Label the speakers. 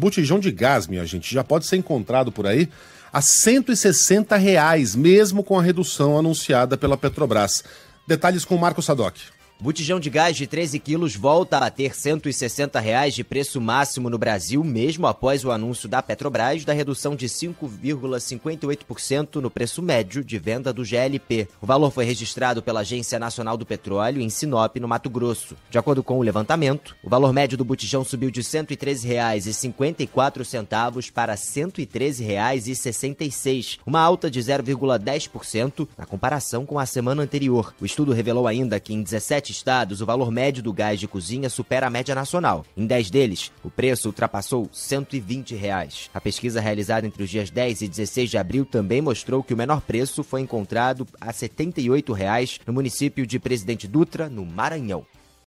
Speaker 1: botijão de gás, minha gente, já pode ser encontrado por aí a 160 reais, mesmo com a redução anunciada pela Petrobras. Detalhes com o Marco Sadoc. Botijão de
Speaker 2: gás de 13 quilos volta a bater R$ 160 de preço máximo no Brasil, mesmo após o anúncio da Petrobras da redução de 5,58% no preço médio de venda do GLP. O valor foi registrado pela Agência Nacional do Petróleo em Sinop, no Mato Grosso. De acordo com o levantamento, o valor médio do botijão subiu de R$ 113,54 para R$ 113,66, uma alta de 0,10% na comparação com a semana anterior. O estudo revelou ainda que em 17 sete estados, o valor médio do gás de cozinha supera a média nacional. Em 10 deles, o preço ultrapassou R$ 120. A pesquisa realizada entre os dias 10 e 16 de abril também mostrou que o menor preço foi encontrado a R$ 78 no município de Presidente Dutra, no Maranhão.